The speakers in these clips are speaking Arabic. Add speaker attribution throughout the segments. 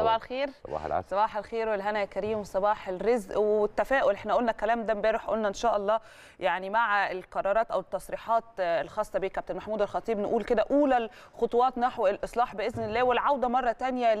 Speaker 1: صباح الخير صباح العسل صباح الخير والهنا يا كريم صباح الرزق والتفاؤل احنا قلنا الكلام ده امبارح قلنا ان شاء الله يعني مع القرارات او التصريحات الخاصه بكابتن محمود الخطيب نقول كده اولى الخطوات نحو الاصلاح باذن الله والعوده مره ثانيه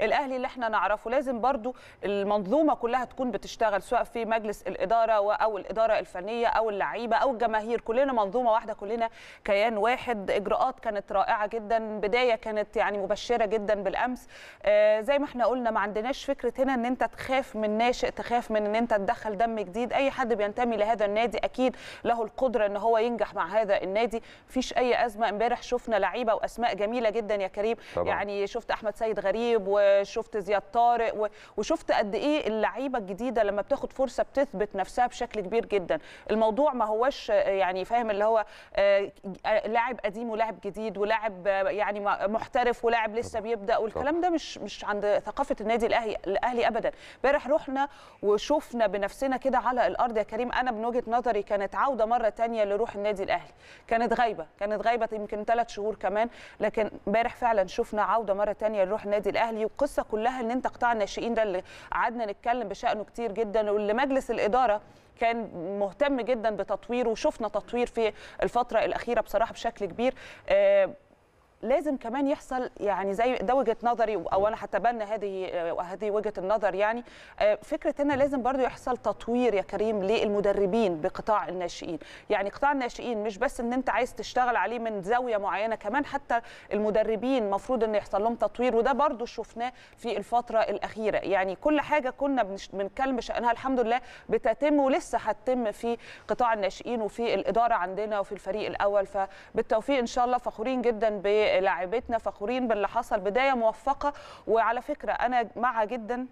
Speaker 1: للاهلي اللي احنا نعرفه لازم برضو المنظومه كلها تكون بتشتغل سواء في مجلس الاداره او الاداره الفنيه او اللعيبه او الجماهير كلنا منظومه واحده كلنا كيان واحد اجراءات كانت رائعه جدا بدايه كانت يعني مبشره جدا بالامس آه، زي ما احنا قلنا ما عندناش فكره هنا ان انت تخاف من ناشئ تخاف من ان انت تدخل دم جديد اي حد بينتمي لهذا النادي اكيد له القدره ان هو ينجح مع هذا النادي مفيش اي ازمه امبارح شفنا لعيبه واسماء جميله جدا يا كريم طبعا. يعني شفت احمد سيد غريب وشفت زياد طارق وشفت قد ايه اللعيبه الجديده لما بتاخد فرصه بتثبت نفسها بشكل كبير جدا الموضوع ما هوش يعني فاهم اللي هو آه، آه، لاعب قديم ولاعب جديد ولاعب يعني محترف ولاعب لسه بيبدا والكلام ده مش مش عند ثقافه النادي الاهلي الاهلي ابدا امبارح رحنا وشفنا بنفسنا كده على الارض يا كريم انا من وجهه نظري كانت عوده مره ثانيه لروح النادي الاهلي كانت غايبه كانت غايبه يمكن ثلاث شهور كمان لكن امبارح فعلا شفنا عوده مره ثانيه لروح النادي الاهلي والقصه كلها ان انت قطاع الناشئين ده اللي قعدنا نتكلم بشانه كتير جدا واللي مجلس الاداره كان مهتم جدا بتطويره وشفنا تطوير في الفتره الاخيره بصراحه بشكل كبير آه لازم كمان يحصل يعني زي ده وجهه نظري او انا هتبنى هذه هذه وجهه النظر يعني آه، فكره ان لازم برضو يحصل تطوير يا كريم للمدربين بقطاع الناشئين يعني قطاع الناشئين مش بس ان انت عايز تشتغل عليه من زاويه معينه كمان حتى المدربين مفروض ان يحصل لهم تطوير وده برضو شفناه في الفتره الاخيره يعني كل حاجه كنا بنتكلم شانها الحمد لله بتتم ولسه هتتم في قطاع الناشئين وفي الاداره عندنا وفي الفريق الاول فبالتوفيق ان شاء الله فخورين جدا ب ولاعيبتنا فخورين باللي حصل بدايه موفقه وعلى فكره انا مع جدا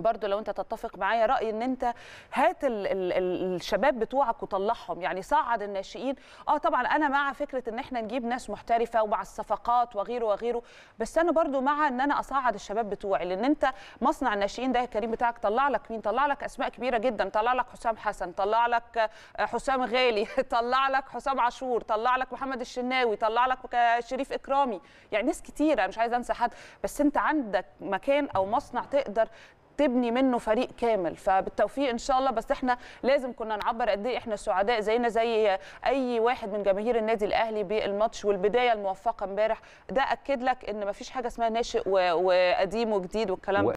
Speaker 1: برضو لو انت تتفق معايا رأي ان انت هات الـ الـ الشباب بتوعك وطلعهم يعني صعد الناشئين اه طبعا انا مع فكره ان احنا نجيب ناس محترفه ومع الصفقات وغيره وغيره بس انا برضو مع ان انا اصعد الشباب بتوعي لان انت مصنع الناشئين ده يا كريم بتاعك طلع لك مين طلع لك اسماء كبيره جدا طلع لك حسام حسن طلع لك آه، حسام غالي طلع لك حسام عاشور طلع لك محمد الشناوي طلع لك آه، شريف اكرامي يعني ناس كتيره مش عايزه انسى حد بس انت عندك مكان او مصنع تقدر تبني منه فريق كامل فبالتوفيق ان شاء الله بس احنا لازم كنا نعبر قد ايه احنا سعداء زينا زي اي واحد من جماهير النادي الاهلي بالماتش والبدايه الموفقه امبارح ده اكد لك ان مفيش حاجه اسمها ناشئ وقديم وجديد والكلام ده